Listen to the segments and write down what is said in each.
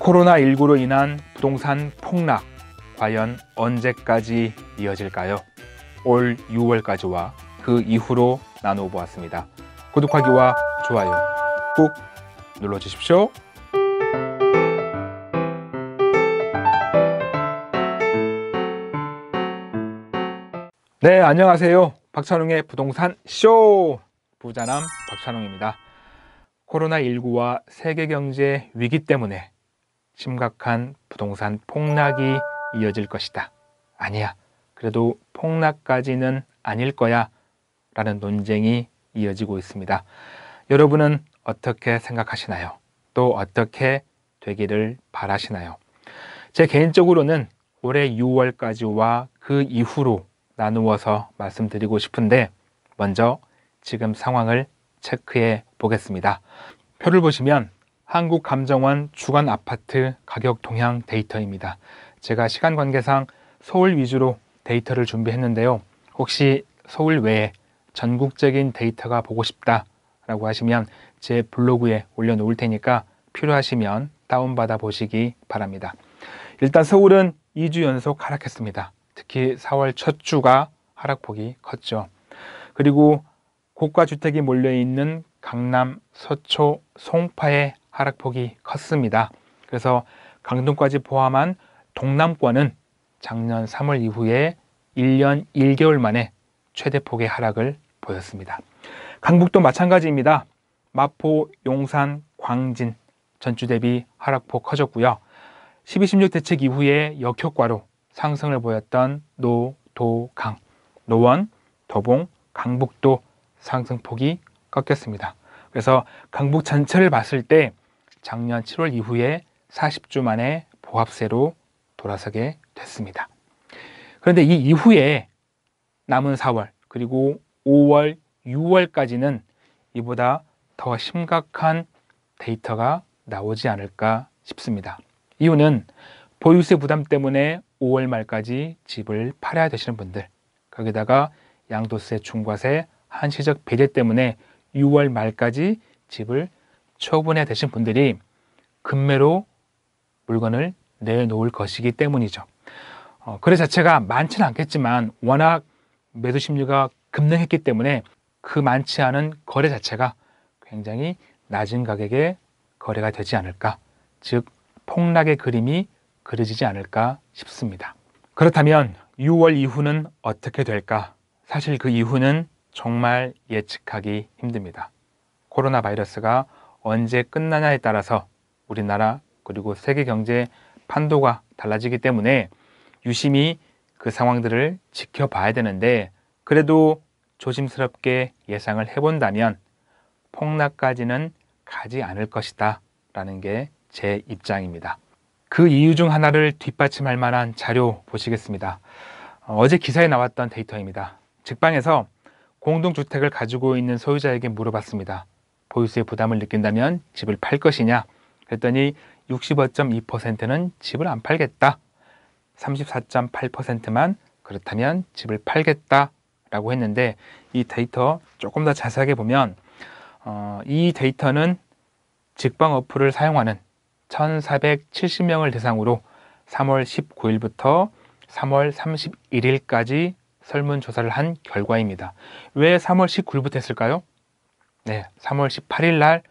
코로나19로 인한 부동산 폭락 과연 언제까지 이어질까요? 올 6월까지와 그 이후로 나누어 보았습니다. 구독하기와 좋아요 꾹 눌러주십시오. 네, 안녕하세요. 박찬웅의 부동산 쇼! 부자남 박찬웅입니다. 코로나19와 세계 경제 위기 때문에 심각한 부동산 폭락이 이어질 것이다. 아니야. 그래도 폭락까지는 아닐 거야. 라는 논쟁이 이어지고 있습니다. 여러분은 어떻게 생각하시나요? 또 어떻게 되기를 바라시나요? 제 개인적으로는 올해 6월까지와 그 이후로 나누어서 말씀드리고 싶은데 먼저 지금 상황을 체크해 보겠습니다. 표를 보시면 한국감정원 주간 아파트 가격 동향 데이터입니다. 제가 시간 관계상 서울 위주로 데이터를 준비했는데요. 혹시 서울 외에 전국적인 데이터가 보고 싶다라고 하시면 제 블로그에 올려놓을 테니까 필요하시면 다운받아 보시기 바랍니다. 일단 서울은 2주 연속 하락했습니다. 특히 4월 첫 주가 하락폭이 컸죠. 그리고 고가주택이 몰려있는 강남, 서초, 송파의 하락폭이 컸습니다. 그래서 강동까지 포함한 동남권은 작년 3월 이후에 1년 1개월 만에 최대폭의 하락을 보였습니다. 강북도 마찬가지입니다. 마포, 용산, 광진 전주 대비 하락폭 커졌고요. 12, 16 대책 이후에 역효과로 상승을 보였던 노, 도, 강, 노원, 도봉, 강북도 상승폭이 꺾였습니다. 그래서 강북 전체를 봤을 때 작년 7월 이후에 40주 만에 보합세로 돌아서게 됐습니다. 그런데 이 이후에 남은 4월 그리고 5월, 6월까지는 이보다 더 심각한 데이터가 나오지 않을까 싶습니다. 이유는 보유세 부담 때문에 5월 말까지 집을 팔아야 되시는 분들, 거기다가 양도세, 중과세, 한시적 배제 때문에 6월 말까지 집을 처분해 되신 분들이 금매로 물건을 내놓을 것이기 때문이죠. 어, 거래 자체가 많지는 않겠지만 워낙 매도 심리가 급등했기 때문에 그 많지 않은 거래 자체가 굉장히 낮은 가격에 거래가 되지 않을까. 즉, 폭락의 그림이 그려지지 않을까 싶습니다. 그렇다면 6월 이후는 어떻게 될까? 사실 그 이후는 정말 예측하기 힘듭니다. 코로나 바이러스가 언제 끝나냐에 따라서 우리나라 그리고 세계 경제 의 판도가 달라지기 때문에 유심히 그 상황들을 지켜봐야 되는데 그래도 조심스럽게 예상을 해본다면 폭락까지는 가지 않을 것이다 라는 게 제 입장입니다. 그 이유 중 하나를 뒷받침할 만한 자료 보시겠습니다. 어, 어제 기사에 나왔던 데이터입니다. 직방에서 공동주택을 가지고 있는 소유자에게 물어봤습니다. 보유세 부담을 느낀다면 집을 팔 것이냐? 그랬더니 65.2%는 집을 안 팔겠다. 34.8%만 그렇다면 집을 팔겠다라고 했는데 이 데이터 조금 더 자세하게 보면 어, 이 데이터는 직방 어플을 사용하는 1,470명을 대상으로 3월 19일부터 3월 31일까지 설문조사를 한 결과입니다. 왜 3월 19일부터 했을까요? 네, 3월 18일 날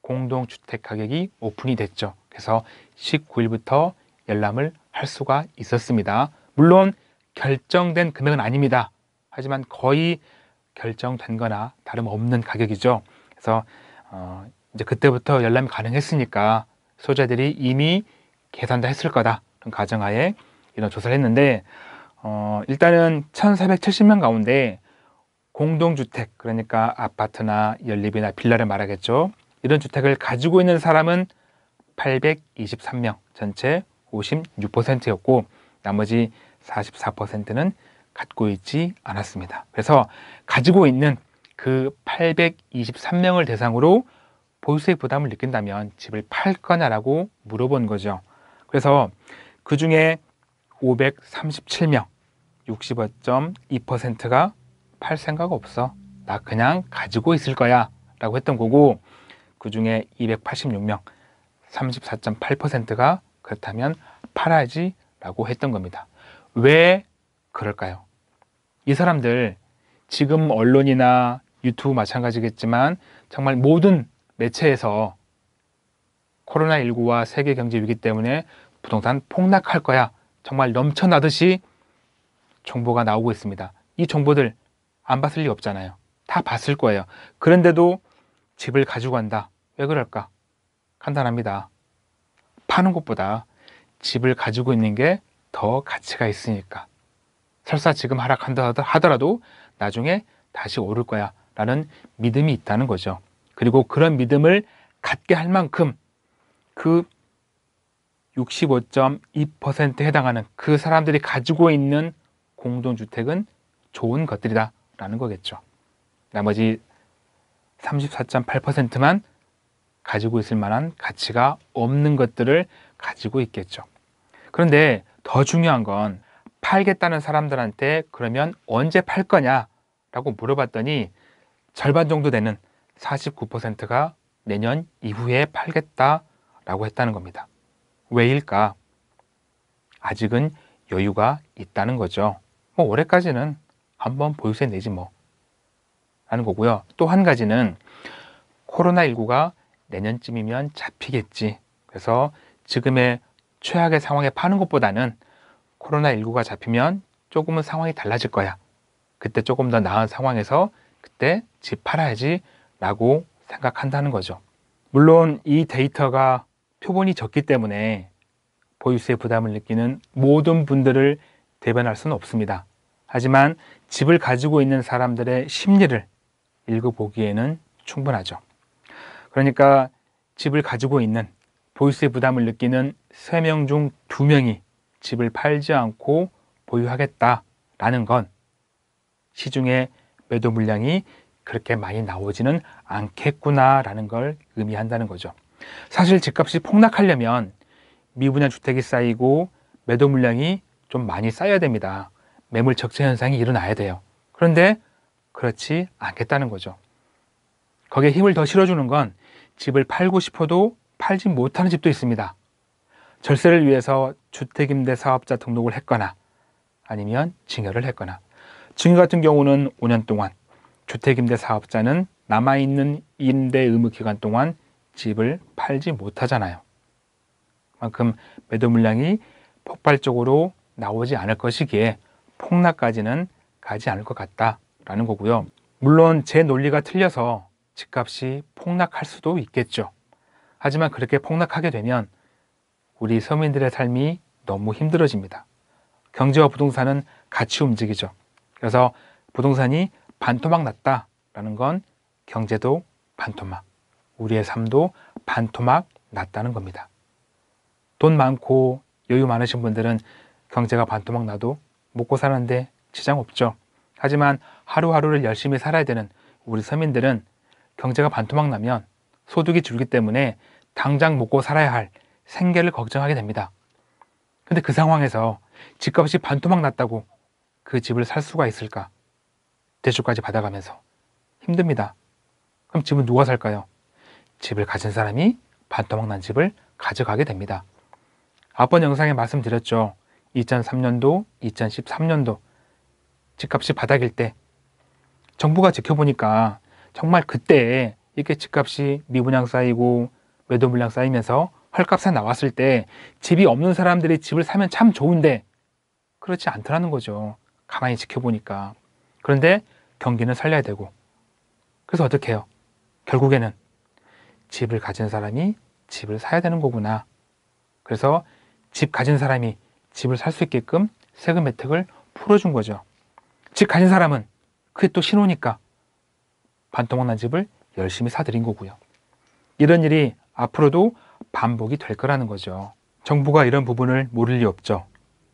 공동주택 가격이 오픈이 됐죠. 그래서 19일부터 열람을 할 수가 있었습니다. 물론 결정된 금액은 아닙니다. 하지만 거의 결정된 거나 다름없는 가격이죠. 그래서 어, 이제 그때부터 열람이 가능했으니까 소비자들이 이미 계산 도 했을 거다. 그런 가정하에 이런 조사를 했는데 어, 일단은 1470명 가운데 공동주택, 그러니까 아파트나 연립이나 빌라를 말하겠죠. 이런 주택을 가지고 있는 사람은 823명, 전체 56%였고 나머지 44%는 갖고 있지 않았습니다. 그래서 가지고 있는 그 823명을 대상으로 보유세 부담을 느낀다면 집을 팔 거냐라고 물어본 거죠. 그래서 그 중에 537명, 65.2%가 팔 생각 없어. 나 그냥 가지고 있을 거야. 라고 했던 거고, 그 중에 286명, 34.8%가 그렇다면 팔아야지 라고 했던 겁니다. 왜 그럴까요? 이 사람들 지금 언론이나 유튜브 마찬가지겠지만 정말 모든 매체에서 코로나19와 세계 경제 위기 때문에 부동산 폭락할 거야. 정말 넘쳐나듯이 정보가 나오고 있습니다. 이 정보들 안 봤을 리 없잖아요. 다 봤을 거예요. 그런데도 집을 가지고 간다. 왜 그럴까? 간단합니다. 파는 것보다 집을 가지고 있는 게 더 가치가 있으니까. 설사 지금 하락한다 하더라도 나중에 다시 오를 거야. 라는 믿음이 있다는 거죠. 그리고 그런 믿음을 갖게 할 만큼 그 65.2%에 해당하는 그 사람들이 가지고 있는 공동주택은 좋은 것들이다. 라는 거겠죠. 나머지 34.8%만 가지고 있을 만한 가치가 없는 것들을 가지고 있겠죠. 그런데 더 중요한 건 팔겠다는 사람들한테 그러면 언제 팔 거냐? 라고 물어봤더니 절반 정도 되는 49%가 내년 이후에 팔겠다라고 했다는 겁니다. 왜일까? 아직은 여유가 있다는 거죠. 뭐 올해까지는 한번 보유세 내지 뭐 하는 거고요. 또 한 가지는 코로나19가 내년쯤이면 잡히겠지. 그래서 지금의 최악의 상황에 파는 것보다는 코로나19가 잡히면 조금은 상황이 달라질 거야. 그때 조금 더 나은 상황에서 그때 집 팔아야지 라고 생각한다는 거죠. 물론 이 데이터가 표본이 적기 때문에 보유세 부담을 느끼는 모든 분들을 대변할 수는 없습니다. 하지만 집을 가지고 있는 사람들의 심리를 읽어보기에는 충분하죠. 그러니까 집을 가지고 있는 보유세 부담을 느끼는 세 명 중 두명이 집을 팔지 않고 보유하겠다라는 건 시중에 매도 물량이 그렇게 많이 나오지는 않겠구나라는 걸 의미한다는 거죠. 사실 집값이 폭락하려면 미분양 주택이 쌓이고 매도 물량이 좀 많이 쌓여야 됩니다. 매물 적재 현상이 일어나야 돼요. 그런데 그렇지 않겠다는 거죠. 거기에 힘을 더 실어주는 건 집을 팔고 싶어도 팔지 못하는 집도 있습니다. 절세를 위해서 주택임대 사업자 등록을 했거나 아니면 증여를 했거나 증여 같은 경우는 5년 동안 주택임대 사업자는 남아있는 임대 의무 기간 동안 집을 팔지 못하잖아요. 그만큼 매도 물량이 폭발적으로 나오지 않을 것이기에 폭락까지는 가지 않을 것 같다라는 거고요. 물론 제 논리가 틀려서 집값이 폭락할 수도 있겠죠. 하지만 그렇게 폭락하게 되면 우리 서민들의 삶이 너무 힘들어집니다. 경제와 부동산은 같이 움직이죠. 그래서 부동산이 반토막 났다라는 건 경제도 반토막, 우리의 삶도 반토막 났다는 겁니다. 돈 많고 여유 많으신 분들은 경제가 반토막 나도 먹고 사는데 지장 없죠. 하지만 하루하루를 열심히 살아야 되는 우리 서민들은 경제가 반토막 나면 소득이 줄기 때문에 당장 먹고 살아야 할 생계를 걱정하게 됩니다. 근데 그 상황에서 집값이 반토막 났다고 그 집을 살 수가 있을까? 대출까지 받아가면서 힘듭니다. 그럼 집은 누가 살까요? 집을 가진 사람이 반토막 난 집을 가져가게 됩니다. 앞번 영상에 말씀드렸죠. 2003년도, 2013년도 집값이 바닥일 때 정부가 지켜보니까 정말 그때 이렇게 집값이 미분양 쌓이고 매도 물량 쌓이면서 헐값에 나왔을 때 집이 없는 사람들이 집을 사면 참 좋은데 그렇지 않더라는 거죠. 가만히 지켜보니까. 그런데 경기는 살려야 되고. 그래서 어떻게 해요? 결국에는 집을 가진 사람이 집을 사야 되는 거구나. 그래서 집 가진 사람이 집을 살 수 있게끔 세금 혜택을 풀어준 거죠. 즉 가진 사람은 그게 또 신호니까 반토막 난 집을 열심히 사들인 거고요. 이런 일이 앞으로도 반복이 될 거라는 거죠. 정부가 이런 부분을 모를 리 없죠.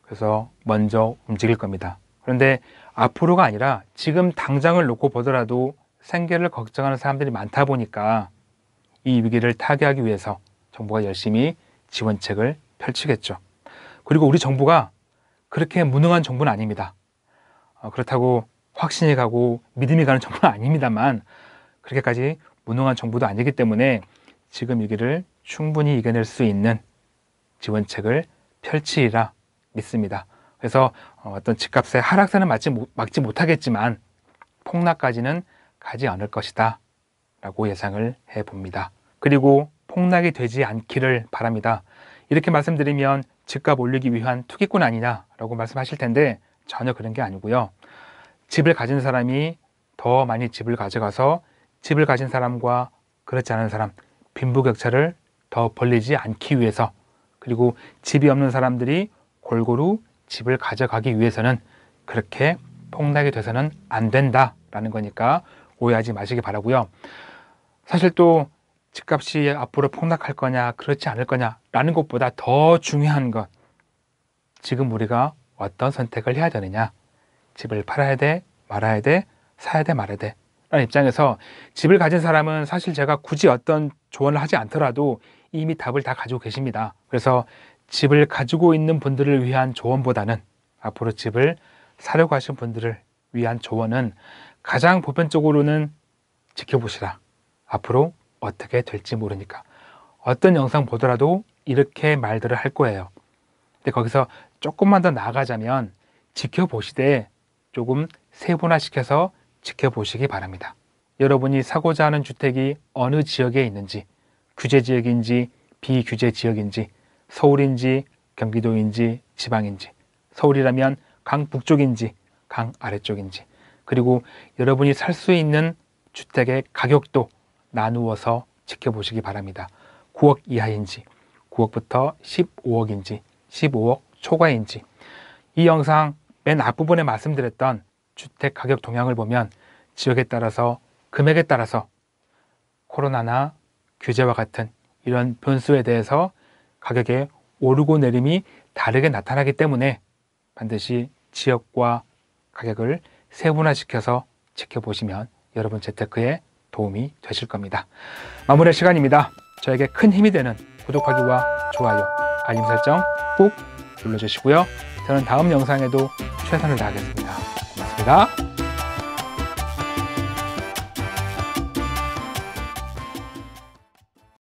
그래서 먼저 움직일 겁니다. 그런데 앞으로가 아니라 지금 당장을 놓고 보더라도 생계를 걱정하는 사람들이 많다 보니까 이 위기를 타개하기 위해서 정부가 열심히 지원책을 펼치겠죠. 그리고 우리 정부가 그렇게 무능한 정부는 아닙니다. 어, 그렇다고 확신이 가고 믿음이 가는 정부는 아닙니다만 그렇게까지 무능한 정부도 아니기 때문에 지금 위기를 충분히 이겨낼 수 있는 지원책을 펼치리라 믿습니다. 그래서 어, 어떤 집값의 하락세는 막지, 막지 못하겠지만 폭락까지는 가지 않을 것이다 라고 예상을 해봅니다. 그리고 폭락이 되지 않기를 바랍니다. 이렇게 말씀드리면 집값 올리기 위한 투기꾼 아니냐라고 말씀하실 텐데 전혀 그런 게 아니고요. 집을 가진 사람이 더 많이 집을 가져가서 집을 가진 사람과 그렇지 않은 사람 빈부격차를 더 벌리지 않기 위해서 그리고 집이 없는 사람들이 골고루 집을 가져가기 위해서는 그렇게 폭락이 돼서는 안 된다라는 거니까 오해하지 마시기 바라고요. 사실 또 집값이 앞으로 폭락할 거냐, 그렇지 않을 거냐라는 것보다 더 중요한 것. 지금 우리가 어떤 선택을 해야 되느냐. 집을 팔아야 돼, 말아야 돼, 사야 돼, 말아야 돼. 라는 입장에서 집을 가진 사람은 사실 제가 굳이 어떤 조언을 하지 않더라도 이미 답을 다 가지고 계십니다. 그래서 집을 가지고 있는 분들을 위한 조언보다는 앞으로 집을 사려고 하신 분들을 위한 조언은 가장 보편적으로는 지켜보시라. 앞으로 어떻게 될지 모르니까. 어떤 영상 보더라도 이렇게 말들을 할 거예요. 근데 거기서 조금만 더 나아가자면 지켜보시되 조금 세분화시켜서 지켜보시기 바랍니다. 여러분이 사고자 하는 주택이 어느 지역에 있는지, 규제 지역인지 비규제 지역인지, 서울인지 경기도인지 지방인지, 서울이라면 강 북쪽인지 강 아래쪽인지, 그리고 여러분이 살 수 있는 주택의 가격도 나누어서 지켜보시기 바랍니다. 9억 이하인지, 9억부터 15억인지, 15억 초과인지. 이 영상 맨 앞부분에 말씀드렸던 주택 가격 동향을 보면 지역에 따라서 금액에 따라서 코로나나 규제와 같은 이런 변수에 대해서 가격의 오르고 내림이 다르게 나타나기 때문에 반드시 지역과 가격을 세분화시켜서 지켜보시면 여러분 재테크에 도움이 되실 겁니다. 마무리할 시간입니다. 저에게 큰 힘이 되는 구독하기와 좋아요, 알림 설정 꼭 눌러주시고요. 저는 다음 영상에도 최선을 다하겠습니다. 고맙습니다.